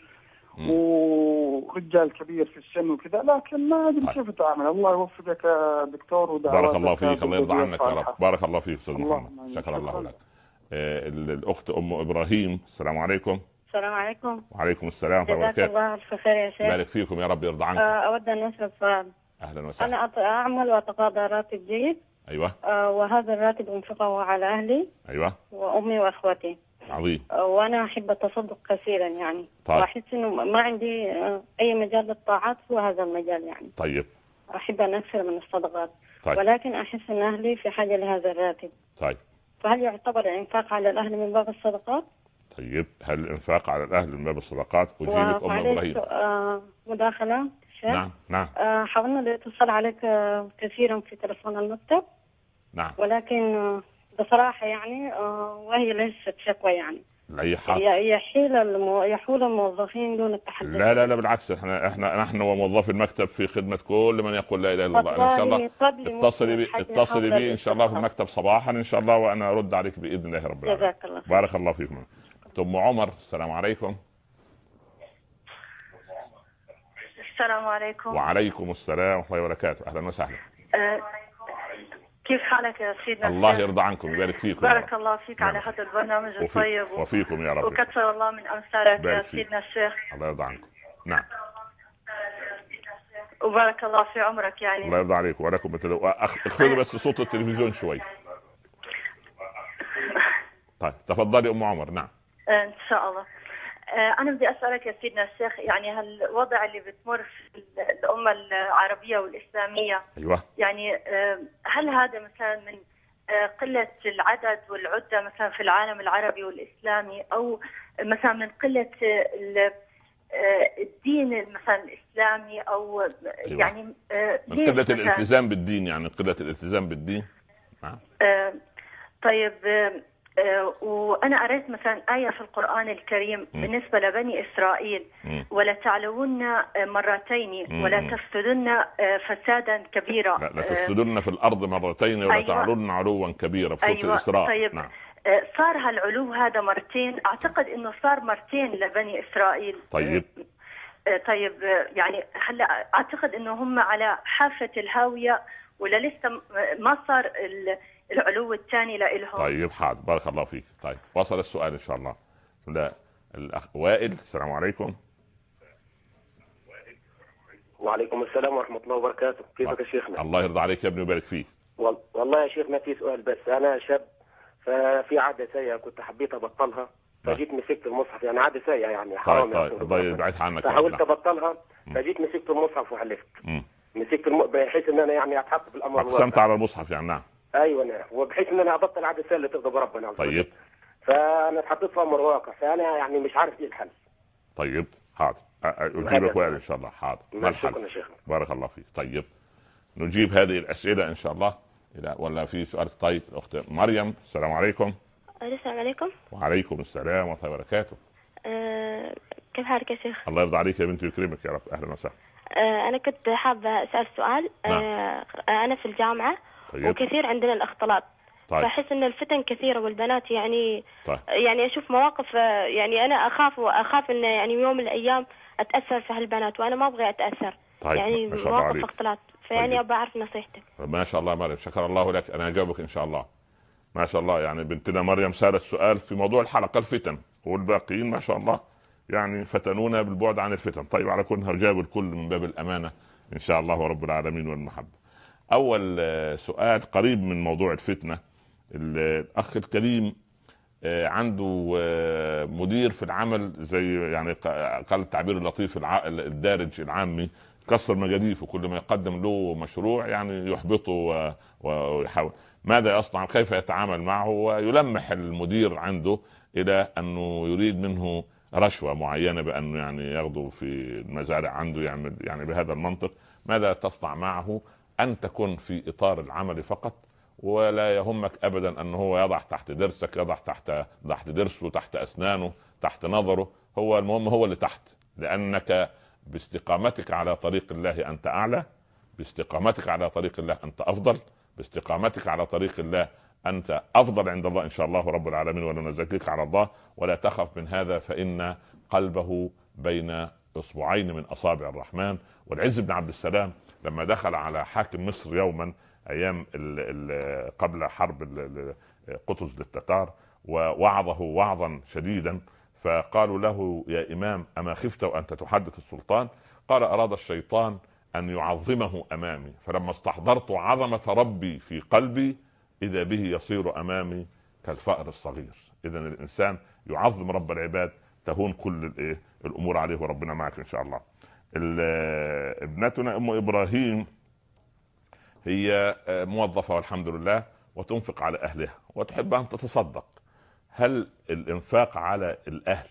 ورجال كبير في السن وكذا لكن ما ادري طيب. كيف اتعامل الله يوفقك يا دكتور بارك الله فيك الله يرضى عنك يا رب بارك الله فيك استاذ محمد شكر الله لك آه، الاخت ام ابراهيم السلام عليكم السلام عليكم وعليكم السلام ورحمه الله وبركاته الله الف خير يا شيخ بارك فيكم يا رب يرضى عنك آه، اود ان اسال سؤال اهلا وسهلا انا اعمل واتقاضى راتب جيد ايوه آه وهذا الراتب انفقه على اهلي ايوه وامي واخوتي عظيم آه وانا احب التصدق كثيرا يعني طيب. واحس انه ما عندي آه اي مجال للطاعات هو هذا المجال يعني طيب احب ان اكثر من الصدقات طيب. ولكن احس ان اهلي في حاجه لهذا الراتب طيب فهل يعتبر الانفاق على الاهل من باب الصدقات؟ طيب هل الانفاق على الاهل من باب الصدقات؟ اجيبك ام ابراهيم آه مداخله نعم نعم آه، حاولنا الاتصال عليك آه، كثيرا في تلفون المكتب نعم ولكن آه، بصراحة يعني وهي ليست شكوى يعني لاي حال يحيل المو... يحول الموظفين دون التحدث لا لا لا بالعكس احنا احنا نحن وموظفي المكتب في خدمه كل من يقول لا اله الا الله ان شاء الله اتصلي بي اتصلي بي ان شاء الله في المكتب صباحا ان شاء الله وانا ارد عليك باذن الله رب العالمين جزاك الله بارك الله فيكم ام عمر السلام عليكم السلام عليكم وعليكم السلام ورحمه الله وبركاته اهلا وسهلا أه كيف حالك يا سيدنا الله يرضى عنكم ويبارك فيكم بارك الله فيك على نعم. هذا البرنامج الطيب وفي... وفيكم يا رب وكثر الله من امثالك يا سيدنا الشيخ الله يرضى عنكم نعم وبارك الله في عمرك يعني الله يرضى عليكم وعليكم مثل اخفضوا بس صوت التلفزيون شوي طيب تفضلي ام عمر نعم ان شاء الله آه، أنا بدي أسألك يا سيدنا الشيخ يعني هالوضع اللي بتمر في الأمة العربية والإسلامية أيوة. يعني آه، هل هذا مثلا من آه، قلة العدد والعدة مثلا في العالم العربي والإسلامي أو مثلا من قلة الدين مثلا الإسلامي أو أيوة. يعني من قلة الالتزام بالدين يعني قلة الالتزام بالدين نعم. طيب آه، وأنا قرأت مثلا آية في القرآن الكريم بالنسبة لبني إسرائيل ولا تعلون مرتين ولا تفسدن آه، فسادا كبيرا لا, آه، تفسدن في الأرض مرتين ولا أيوة تعلون علوا كبيرا في أيوة إسراء طيب نعم. صار هالعلو هذا مرتين أعتقد أنه صار مرتين لبني إسرائيل طيب طيب يعني هلا أعتقد أنه هم على حافة الهاوية ولا لسه ما صار ال... العلو الثاني لهم طيب حاضر بارك الله فيك طيب وصل السؤال ان شاء الله لا الاخ وائل السلام عليكم وعليكم السلام ورحمه الله وبركاته كيفك يا شيخنا الله يرضى عليك يا ابني ويبارك فيك والله يا شيخنا في سؤال بس انا شاب ففي عاده سيئه كنت حبيت ابطلها نعم. فجيت مسكت المصحف يعني عاده سيئه يعني طيب، حرام طيب طيب طيب بعيد عنك فحاولت ابطلها فجيت مسكت المصحف وحلفت مسكت الم... بحيث ان انا يعني اتحط في الامر اقسمت على المصحف يعني نعم ايوه نعم وبحيث ان انا ابطل عاده اللي تغضب ربنا طيب فانا اتحطيت في امر واقع فانا يعني مش عارف ايه الحل طيب حاضر اجيبك وقت ان شاء الله حاضر ما نعم، الحل بارك الله فيك طيب نجيب هذه الاسئله ان شاء الله لا ولا في سؤال طيب اخت مريم السلام عليكم السلام عليكم وعليكم السلام ورحمه الله وبركاته أه كيف حالك يا شيخ الله يرضى عليك يا بنتي ويكرمك يا رب اهلا وسهلا أه انا كنت حابه اسال سؤال نعم. أه انا في الجامعه طيب. وكثير عندنا الاختلاط طيب. فاحس ان الفتن كثيره والبنات يعني طيب. يعني اشوف مواقف يعني انا اخاف واخاف ان يعني يوم من الايام اتاثر في هالبنات وانا ما ابغى اتاثر طيب. يعني ما شاء الله مواقف اختلاط فيعني طيب. ابغى اعرف نصيحتك ما شاء الله مريم شكر الله لك انا اجاوبك ان شاء الله ما شاء الله يعني بنتنا مريم سالت سؤال في موضوع الحلقه الفتن والباقيين ما شاء الله يعني فتنونا بالبعد عن الفتن طيب على كل نجاوب الكل من باب الامانه ان شاء الله ورب العالمين والمحبه اول آه، سؤال قريب من موضوع الفتنه الاخ الكريم آه، عنده آه، مدير في العمل زي يعني قال التعبير اللطيف الدارج العامي كسر مجاديفه كل ما يقدم له مشروع يعني يحبطه ويحاول ماذا يصنع كيف يتعامل معه ويلمح المدير عنده الى انه يريد منه رشوه معينه بانه يعني ياخذه في المزارع عنده يعمل يعني،, يعني بهذا المنطق ماذا تصنع معه ان تكن في اطار العمل فقط ولا يهمك ابدا ان هو يضع تحت ضرسك يضع تحت تحت ضرسه تحت اسنانه تحت نظره هو المهم هو اللي تحت لانك باستقامتك على طريق الله انت اعلى باستقامتك على طريق الله انت افضل باستقامتك على طريق الله انت افضل عند الله ان شاء الله رب العالمين ونزكيك على الله ولا تخف من هذا فان قلبه بين اصبعين من اصابع الرحمن والعز بن عبد السلام لما دخل على حاكم مصر يوما ايام الـ الـ قبل حرب قطز للتتار ووعظه وعظا شديدا فقالوا له يا امام اما خفت وانت تحدث السلطان قال اراد الشيطان ان يعظمه امامي فلما استحضرت عظمه ربي في قلبي اذا به يصير امامي كالفأر الصغير اذا الانسان يعظم رب العباد تهون كل الامور عليه وربنا معك ان شاء الله ابنتنا ام ابراهيم هي آه، موظفه والحمد لله وتنفق على اهلها وتحب ان تتصدق هل الانفاق على الاهل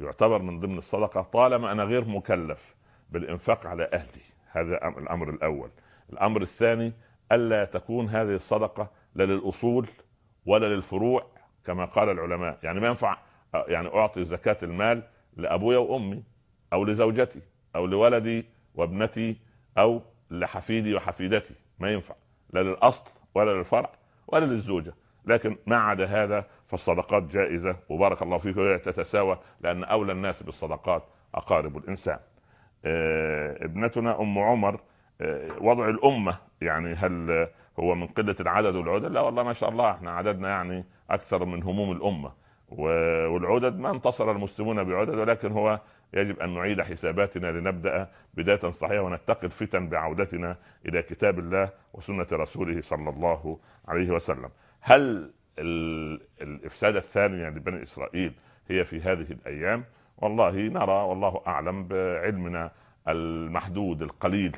يعتبر من ضمن الصدقه طالما انا غير مكلف بالانفاق على اهلي هذا الامر الاول الامر الثاني الا تكون هذه الصدقه لا للاصول ولا للفروع كما قال العلماء يعني ما ينفع آه، يعني اعطي زكاه المال لابويا وامي او لزوجتي او لولدي وابنتي او لحفيدي وحفيدتي ما ينفع لا للاصل ولا للفرع ولا للزوجه لكن ما عدا هذا فالصدقات جائزه وبارك الله فيك وهي تتساوى لان اولى الناس بالصدقات اقارب الانسان. آه، ابنتنا ام عمر آه، وضع الامه يعني هل هو من قله العدد والعدد؟ لا والله ما شاء الله احنا عددنا يعني اكثر من هموم الامه والعدد ما انتصر المسلمون بعدد ولكن هو يجب أن نعيد حساباتنا لنبدأ بداية صحيحة ونتقي الفتن بعودتنا إلى كتاب الله وسنة رسوله صلى الله عليه وسلم هل الإفسادة الثانية يعني لبني إسرائيل هي في هذه الأيام والله نرى والله أعلم بعلمنا المحدود القليل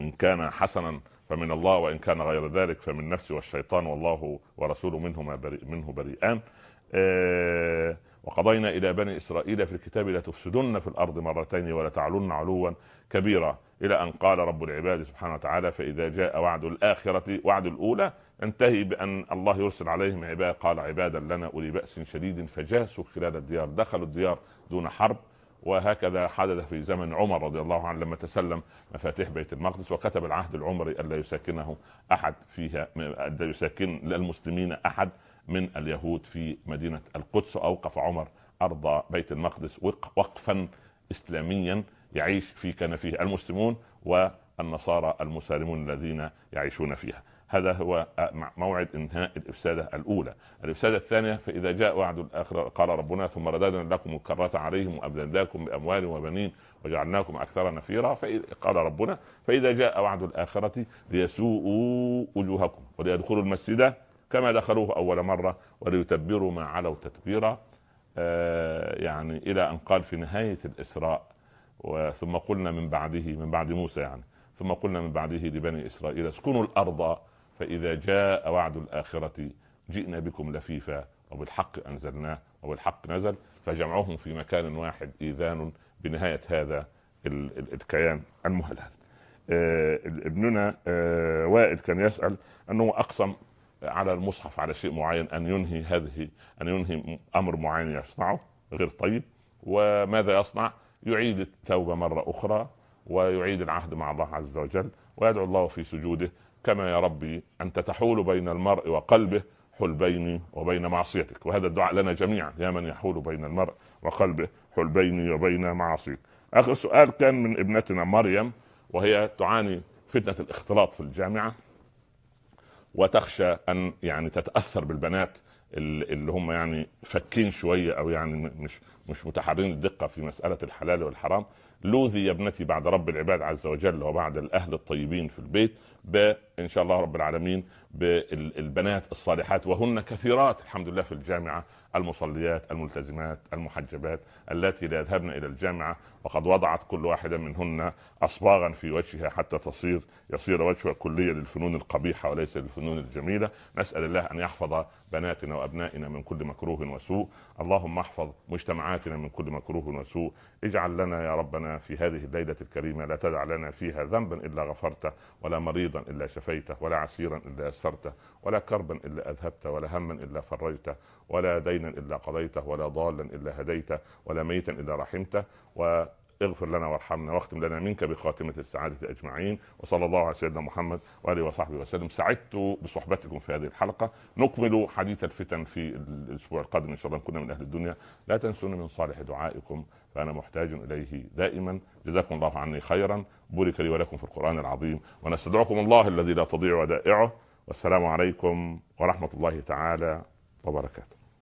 إن كان حسنا فمن الله وإن كان غير ذلك فمن نفسه والشيطان والله ورسوله منهما بريء منه بريئان آه وقضينا إلى بني إسرائيل في الكتاب لتفسدن في الأرض مرتين ولتعلن علوا كبيرا إلى أن قال رب العباد سبحانه وتعالى فإذا جاء وعد الآخرة وعد الأولى انتهي بأن الله يرسل عليهم عباد قال عبادا لنا أولي بأس شديد فجاسوا خلال الديار دخلوا الديار دون حرب وهكذا حدث في زمن عمر رضي الله عنه لما تسلم مفاتيح بيت المقدس وكتب العهد العمري الا يساكنه احد فيها الا يساكن للمسلمين احد من اليهود في مدينة القدس أوقف عمر أرض بيت المقدس وقفا إسلاميا يعيش في كان فيه المسلمون والنصارى المسالمون الذين يعيشون فيها هذا هو موعد انهاء الافساده الاولى، الافساده الثانيه فاذا جاء وعد الاخره قال ربنا ثم رددنا لكم الكره عليهم وابدلناكم باموال وبنين وجعلناكم اكثر نفيرا قال ربنا فاذا جاء وعد الاخره ليسوءوا وجوهكم وليدخلوا المسجد كما دخلوه أول مرة وليتبروا ما علوا تتبيرا آه، يعني إلى أن قال في نهاية الإسراء ثم قلنا من بعده من بعد موسى يعني ثم قلنا من بعده لبني إسرائيل اسكنوا الأرض فإذا جاء وعد الآخرة جئنا بكم لفيفا وبالحق أنزلناه وبالحق نزل فجمعهم في مكان واحد إيذان بنهاية هذا الكيان المهلهل آه، ابننا آه، وائل كان يسأل أنه أقسم على المصحف على شيء معين ان ينهي هذه ان ينهي امر معين يصنعه غير طيب وماذا يصنع؟ يعيد التوبه مره اخرى ويعيد العهد مع الله عز وجل ويدعو الله في سجوده كما يا ربي انت تحول بين المرء وقلبه حل بيني وبين معصيتك وهذا الدعاء لنا جميعا يا من يحول بين المرء وقلبه حل بيني وبين معصيتك اخر سؤال كان من ابنتنا مريم وهي تعاني فتنه الاختلاط في الجامعه وتخشى ان يعني تتاثر بالبنات اللي هم يعني فكين شويه او يعني مش مش متحرين الدقه في مساله الحلال والحرام لوذي يا ابنتي بعد رب العباد عز وجل وبعد الاهل الطيبين في البيت بان شاء الله رب العالمين بالبنات الصالحات وهن كثيرات الحمد لله في الجامعه المصليات الملتزمات المحجبات التي لا يذهبن الى الجامعه وقد وضعت كل واحده منهن اصباغا في وجهها حتى تصير يصير وجهها كليا للفنون القبيحه وليس للفنون الجميله نسال الله ان يحفظ بناتنا وابنائنا من كل مكروه وسوء اللهم احفظ مجتمعاتنا من كل مكروه وسوء اجعل لنا يا ربنا في هذه الليلة الكريمة لا تدع لنا فيها ذنبا إلا غفرته ولا مريضا إلا شفيته ولا عسيرا إلا يسرته ولا كربا إلا أذهبته ولا هما إلا فرجته ولا دينا إلا قضيته ولا ضالا إلا هديته ولا ميتا إلا رحمته و اغفر لنا وارحمنا واختم لنا منك بخاتمه السعاده اجمعين وصلى الله على سيدنا محمد واله وصحبه وسلم سعدت بصحبتكم في هذه الحلقه نكمل حديث الفتن في الاسبوع القادم ان شاء الله كنا من اهل الدنيا لا تنسوني من صالح دعائكم فانا محتاج اليه دائما جزاكم الله عني خيرا بورك لي ولكم في القران العظيم ونستدعكم الله الذي لا تضيع ودائعه والسلام عليكم ورحمه الله تعالى وبركاته